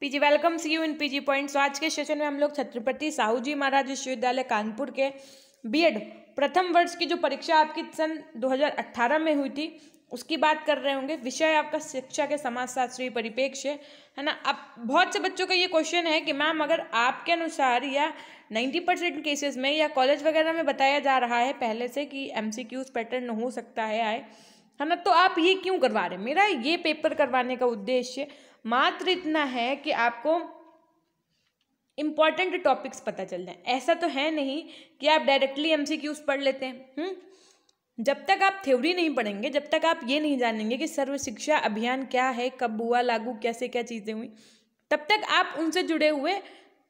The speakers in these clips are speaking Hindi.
PG welcome see you in PG points आज के सेशन में हम लोग छत्रपति साहू जी महाराज विश्वविद्यालय कानपुर के बीएड प्रथम वर्ष की जो परीक्षा आपकी सन 2018 में हुई थी उसकी बात कर रहे होंगे विषय आपका शिक्षा के समाजशास्त्रीय परिपेक्ष्य है ना अब बहुत से बच्चों का ये क्वेश्चन है कि मैम अगर आपके अनुसार या 90 परसेंट केसेस में या कॉलेज वगैरह में बताया जा रहा है पहले से कि एम पैटर्न हो सकता है आए है ना तो आप ये क्यों करवा रहे हैं मेरा ये पेपर करवाने का उद्देश्य मात्र इतना है कि आपको इम्पॉर्टेंट टॉपिक्स पता चल जाए ऐसा तो है नहीं कि आप डायरेक्टली एम पढ़ लेते हैं हुँ? हम्म? जब तक आप थ्योरी नहीं पढ़ेंगे जब तक आप ये नहीं जानेंगे कि सर्व शिक्षा अभियान क्या है कब हुआ लागू कैसे क्या चीज़ें हुई तब तक आप उनसे जुड़े हुए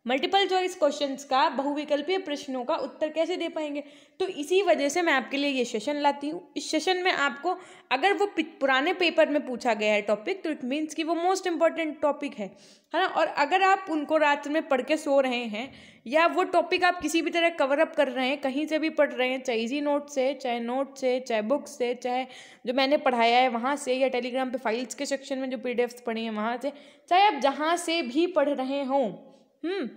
मल्टीपल चॉइस क्वेश्चंस का बहुविकल्पीय प्रश्नों का उत्तर कैसे दे पाएंगे तो इसी वजह से मैं आपके लिए ये सेशन लाती हूँ इस सेशन में आपको अगर वो पुराने पेपर में पूछा गया है टॉपिक तो इट मीन्स कि वो मोस्ट इम्पॉर्टेंट टॉपिक है है ना और अगर आप उनको रात में पढ़ के सो रहे हैं या वो टॉपिक आप किसी भी तरह कवर अप कर रहे हैं कहीं से भी पढ़ रहे हैं चाहे इजी नोट से चाहे नोट से चाहे बुक से चाहे जो मैंने पढ़ाया है वहाँ से या टेलीग्राम पे फाइल्स के सेक्शन में जो पी पढ़ी हैं वहाँ से चाहे आप जहाँ से भी पढ़ रहे हों हम्म,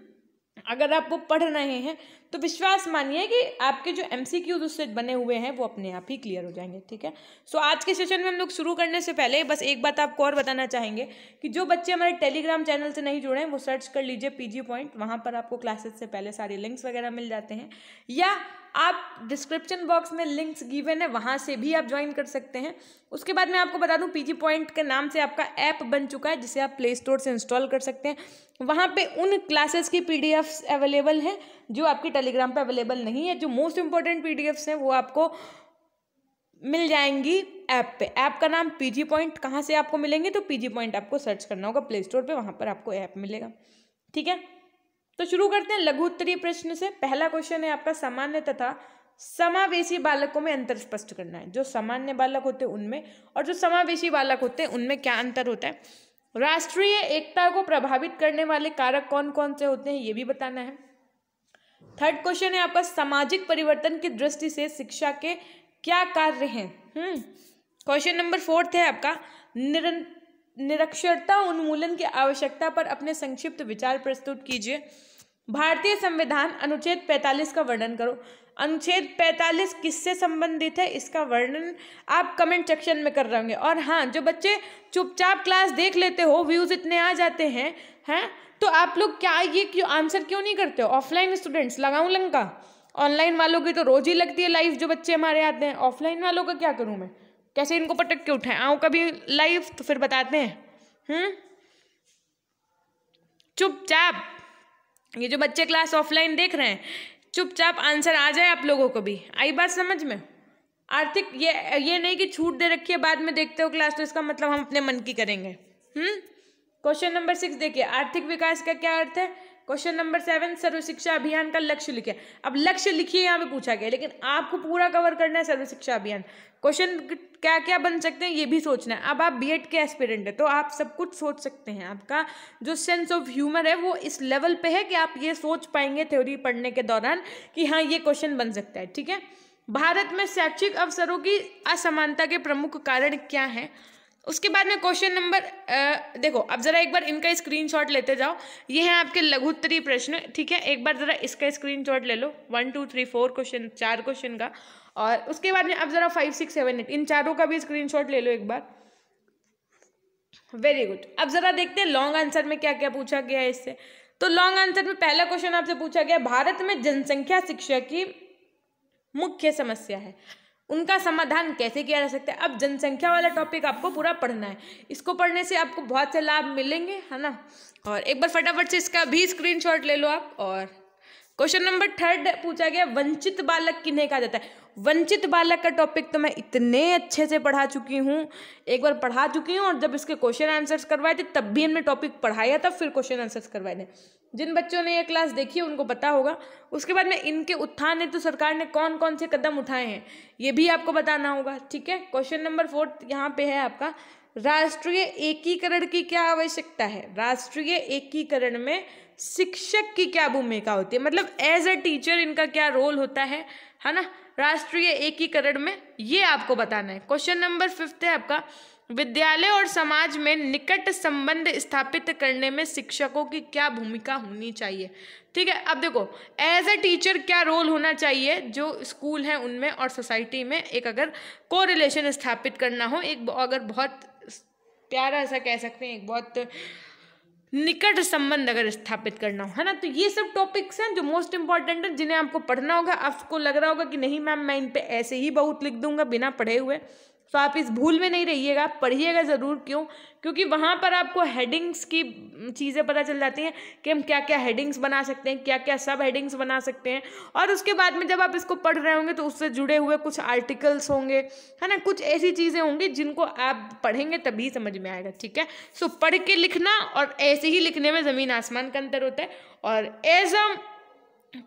अगर आप वो पढ़ रहे हैं तो विश्वास मानिए कि आपके जो एम सी क्यूज उससे बने हुए हैं वो अपने आप ही क्लियर हो जाएंगे ठीक है सो आज के सेशन में हम लोग शुरू करने से पहले बस एक बात आपको और बताना चाहेंगे कि जो बच्चे हमारे टेलीग्राम चैनल से नहीं जुड़े हैं वो सर्च कर लीजिए पीजी पॉइंट वहाँ पर आपको क्लासेस से पहले सारे लिंक्स वगैरह मिल जाते हैं या आप डिस्क्रिप्शन बॉक्स में लिंक्स गिवन है वहाँ से भी आप ज्वाइन कर सकते हैं उसके बाद मैं आपको बता दूँ पीजी पॉइंट के नाम से आपका ऐप बन चुका है जिसे आप प्ले स्टोर से इंस्टॉल कर सकते हैं वहाँ पे उन क्लासेस की पी अवेलेबल हैं जो आपकी टेलीग्राम पर अवेलेबल नहीं है जो मोस्ट इंपॉर्टेंट पी हैं वो आपको मिल जाएंगी ऐप पे ऐप का नाम पीजी पॉइंट कहाँ से आपको मिलेंगे तो पीजी पॉइंट आपको सर्च करना होगा प्ले स्टोर पर वहाँ पर आपको ऐप मिलेगा ठीक है तो शुरू करते हैं लघु उत्तरीय प्रश्न से पहला क्वेश्चन है आपका सामान्य तथा समावेशी बालकों में अंतर स्पष्ट करना है जो सामान्य बालक होते हैं उनमें और जो समावेशी बालक होते हैं उनमें क्या अंतर होता है राष्ट्रीय एकता को प्रभावित करने वाले कारक कौन कौन से होते हैं ये भी बताना है थर्ड क्वेश्चन है आपका सामाजिक परिवर्तन की दृष्टि से शिक्षा के क्या कार्य हैं क्वेश्चन नंबर फोर्थ है आपका निरंतर निरक्षरता उन्मूलन की आवश्यकता पर अपने संक्षिप्त विचार प्रस्तुत कीजिए भारतीय संविधान अनुच्छेद 45 का वर्णन करो अनुच्छेद 45 किससे संबंधित है इसका वर्णन आप कमेंट सेक्शन में कर रहे होंगे और हाँ जो बच्चे चुपचाप क्लास देख लेते हो व्यूज़ इतने आ जाते हैं हैं तो आप लोग क्या ये क्यों आंसर क्यों नहीं करते हो ऑफलाइन स्टूडेंट्स लगाऊं लंका ऑनलाइन वालों की तो रोज ही लगती है लाइफ जो बच्चे हमारे आते हैं ऑफलाइन वालों का क्या करूँ मैं कैसे इनको पटक के उठाएं आओ कभी लाइव तो फिर बताते हैं हम्म चुपचाप ये जो बच्चे क्लास ऑफलाइन देख रहे हैं चुपचाप आंसर आ जाए आप लोगों को भी आई बात समझ में आर्थिक ये ये नहीं कि छूट दे रखी है बाद में देखते हो क्लास तो इसका मतलब हम अपने मन की करेंगे हम्म क्वेश्चन नंबर सिक्स देखिए आर्थिक विकास का क्या अर्थ है क्वेश्चन नंबर सेवन सर्व शिक्षा अभियान का लक्ष्य लिखे अब लक्ष्य लिखिए यहाँ पे पूछा गया लेकिन आपको पूरा कवर करना है सर्व शिक्षा अभियान क्वेश्चन क्या क्या बन सकते हैं ये भी सोचना है अब आप बीएड के एस्पिरेंट हैं तो आप सब कुछ सोच सकते हैं आपका जो सेंस ऑफ ह्यूमर है वो इस लेवल पे है कि आप ये सोच पाएंगे थ्योरी पढ़ने के दौरान कि हाँ ये क्वेश्चन बन सकता है ठीक है भारत में शैक्षिक अवसरों की असमानता के प्रमुख कारण क्या हैं उसके बाद में क्वेश्चन नंबर देखो अब ज़रा एक बार इनका स्क्रीनशॉट लेते जाओ ये है आपके लघुत्तरी प्रश्न ठीक है एक बार ज़रा इसका स्क्रीनशॉट ले लो one two three four question चार क्वेश्चन का और उसके बाद में अब ज़रा फाइव सिक्स सेवन एट इन चारों का भी स्क्रीनशॉट ले लो एक बार वेरी गुड अब ज़रा देखते हैं लॉन्ग आंसर में क्या क्या पूछा गया है इससे तो लॉन्ग आंसर में पहला क्वेश्चन आपसे पूछा गया भारत में जनसंख्या शिक्षा की मुख्य समस्या है उनका समाधान कैसे किया जा सकता है अब जनसंख्या वाला टॉपिक आपको पूरा पढ़ना है इसको पढ़ने से आपको बहुत से लाभ मिलेंगे है ना और एक बार फटाफट से इसका भी स्क्रीनशॉट ले लो आप और क्वेश्चन नंबर थर्ड पूछा गया वंचित बालक किन्हें कहा जाता है वंचित बालक का टॉपिक तो मैं इतने अच्छे से पढ़ा चुकी हूँ एक बार पढ़ा चुकी हूँ और जब इसके क्वेश्चन आंसर्स करवाए थे तब भी हमने टॉपिक पढ़ाया था फिर क्वेश्चन आंसर्स करवाए थे जिन बच्चों ने ये क्लास देखी है उनको पता होगा उसके बाद में इनके उत्थान हेतु सरकार ने कौन कौन से कदम उठाए हैं ये भी आपको बताना होगा ठीक है क्वेश्चन नंबर फोर्थ यहाँ पे है आपका राष्ट्रीय एकीकरण की क्या आवश्यकता है राष्ट्रीय एकीकरण में शिक्षक की क्या भूमिका होती है मतलब एज अ टीचर इनका क्या रोल होता है है ना राष्ट्रीय एकीकरण में ये आपको बताना है क्वेश्चन नंबर फिफ्थ है आपका विद्यालय और समाज में निकट संबंध स्थापित करने में शिक्षकों की क्या भूमिका होनी चाहिए ठीक है अब देखो एज ए टीचर क्या रोल होना चाहिए जो स्कूल हैं उनमें और सोसाइटी में एक अगर को रिलेशन स्थापित करना हो एक अगर बहुत प्यारा ऐसा कह सकते हैं एक बहुत निकट संबंध अगर स्थापित करना हो है ना तो ये सब टॉपिक्स हैं जो मोस्ट इंपॉर्टेंट हैं जिन्हें आपको पढ़ना होगा आपको लग रहा होगा कि नहीं मैम मैं इन पर ऐसे ही बहुत लिख दूंगा बिना पढ़े हुए तो आप इस भूल में नहीं रहिएगा पढ़िएगा ज़रूर क्यों क्योंकि वहाँ पर आपको हेडिंग्स की चीज़ें पता चल जाती हैं कि हम क्या क्या हेडिंग्स बना सकते हैं क्या क्या सब हेडिंग्स बना सकते हैं और उसके बाद में जब आप इसको पढ़ रहे होंगे तो उससे जुड़े हुए कुछ आर्टिकल्स होंगे है ना कुछ ऐसी चीज़ें होंगी जिनको आप पढ़ेंगे तभी समझ में आएगा ठीक है सो पढ़ के लिखना और ऐसे ही लिखने में ज़मीन आसमान का अंतर होता है और एज अ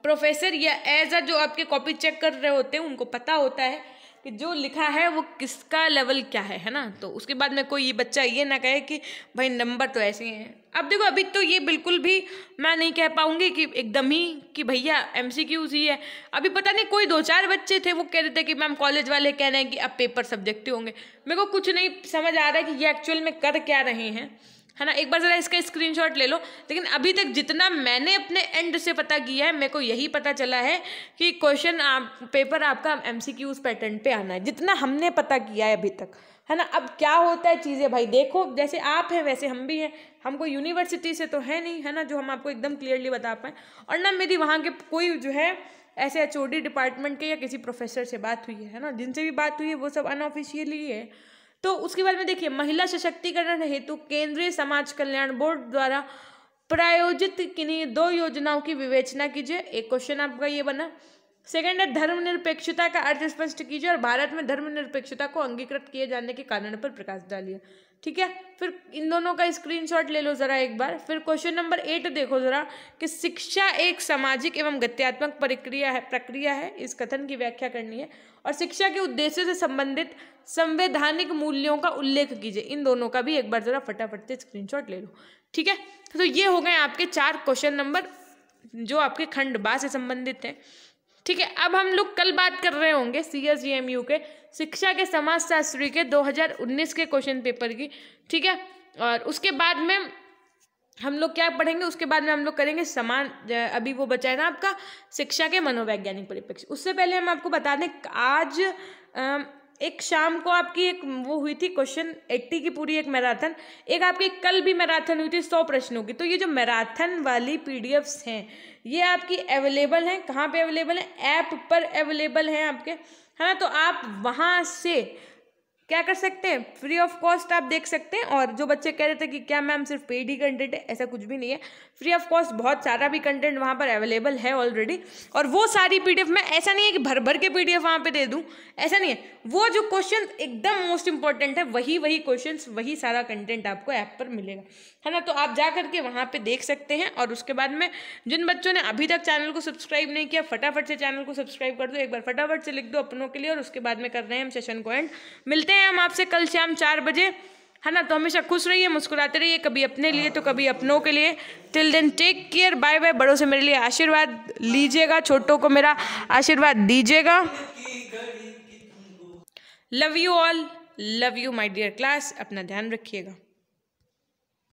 प्रोफेसर या एज अ जो आपके कॉपी चेक कर रहे होते हैं उनको पता होता है कि जो लिखा है वो किसका लेवल क्या है है ना तो उसके बाद में कोई ये बच्चा ये ना कहे कि भाई नंबर तो ऐसे ही हैं अब देखो अभी तो ये बिल्कुल भी मैं नहीं कह पाऊँगी कि एकदम ही कि भैया एम सी क्यूज ही है अभी पता नहीं कोई दो चार बच्चे थे वो कह रहे थे कि मैम कॉलेज वाले कह रहे हैं कि अब पेपर सब्जेक्टिव होंगे मेरे को कुछ नहीं समझ आ रहा है कि ये एक्चुअल में कर क्या रहे हैं है ना एक बार ज़रा इसका स्क्रीनशॉट ले लो लेकिन अभी तक जितना मैंने अपने एंड से पता किया है मेरे को यही पता चला है कि क्वेश्चन आप पेपर आपका एम सी क्यूज़ पैटर्न पर आना है जितना हमने पता किया है अभी तक है ना अब क्या होता है चीज़ें भाई देखो जैसे आप हैं वैसे हम भी हैं हमको यूनिवर्सिटी से तो है नहीं है ना जो हम आपको एकदम क्लियरली बता पाएँ और ना मेरी वहाँ के कोई जो है ऐसे एच डिपार्टमेंट के या किसी प्रोफेसर से बात हुई है ना जिनसे भी बात हुई है वो सब अनऑफिशियली है तो उसके बाद में देखिए महिला सशक्तिकरण हेतु केंद्रीय समाज कल्याण बोर्ड द्वारा प्रायोजित किन्हीं दो योजनाओं की विवेचना कीजिए एक क्वेश्चन आपका ये बना सेकेंड है धर्मनिरपेक्षता का अर्थ स्पष्ट कीजिए और भारत में धर्मनिरपेक्षता को अंगीकृत किए जाने के कारण पर प्रकाश डालिए ठीक है फिर इन दोनों का स्क्रीनशॉट ले लो ज़रा एक बार फिर क्वेश्चन नंबर एट देखो ज़रा कि शिक्षा एक सामाजिक एवं गत्यात्मक प्रक्रिया है प्रक्रिया है इस कथन की व्याख्या करनी है और शिक्षा के उद्देश्य से संबंधित संवैधानिक मूल्यों का उल्लेख कीजिए इन दोनों का भी एक बार ज़रा फटाफट से स्क्रीन ले लो ठीक है तो ये हो गए आपके चार क्वेश्चन नंबर जो आपके खंड बा से संबंधित हैं ठीक है अब हम लोग कल बात कर रहे होंगे C S G M U के शिक्षा के समाजशास्त्री के 2019 के क्वेश्चन पेपर की ठीक है और उसके बाद में हम लोग क्या पढ़ेंगे उसके बाद में हम लोग करेंगे समान अभी वो बचा है ना आपका शिक्षा के मनोवैज्ञानिक परिप्रेक्ष्य उससे पहले हम आपको बता दें आज एक शाम को आपकी एक वो हुई थी क्वेश्चन एट्टी की पूरी एक मैराथन एक आपकी कल भी मैराथन हुई थी सौ प्रश्नों की तो ये जो मैराथन वाली पीडीएफ्स हैं ये आपकी अवेलेबल हैं कहाँ पे अवेलेबल हैं ऐप पर अवेलेबल हैं आपके है ना तो आप वहाँ से क्या कर सकते हैं फ्री ऑफ कॉस्ट आप देख सकते हैं और जो बच्चे कह रहे थे कि क्या मैम सिर्फ पेड ही कंटेंट है ऐसा कुछ भी नहीं है फ्री ऑफ कॉस्ट बहुत सारा भी कंटेंट वहाँ पर अवेलेबल है ऑलरेडी और वो सारी पीडीएफ मैं ऐसा नहीं है कि भर भर के पीडीएफ वहाँ पर दे दूँ ऐसा नहीं है वो जो क्वेश्चन एकदम मोस्ट इंपॉर्टेंट है वही वही क्वेश्चन वही सारा कंटेंट आपको ऐप आप पर मिलेगा है ना तो आप जा करके वहाँ पर देख सकते हैं और उसके बाद में जिन बच्चों ने अभी तक चैनल को सब्सक्राइब नहीं किया फटाफट से चैनल को सब्सक्राइब कर दो एक बार फटाफट से लिख दो अपनों के लिए और उसके बाद में कर रहे हैं हम सेशन को एंड मिलते हैं हैं हम आपसे कल शाम चार बजे है ना तो हमेशा खुश रहिए मुस्कुराते रहिए कभी अपने लिए तो कभी अपनों के लिए till then take care bye bye बड़ों से मेरे लिए आशीर्वाद लीजिएगा छोटों को मेरा आशीर्वाद दीजिएगा love you all love you my dear class अपना ध्यान रखिएगा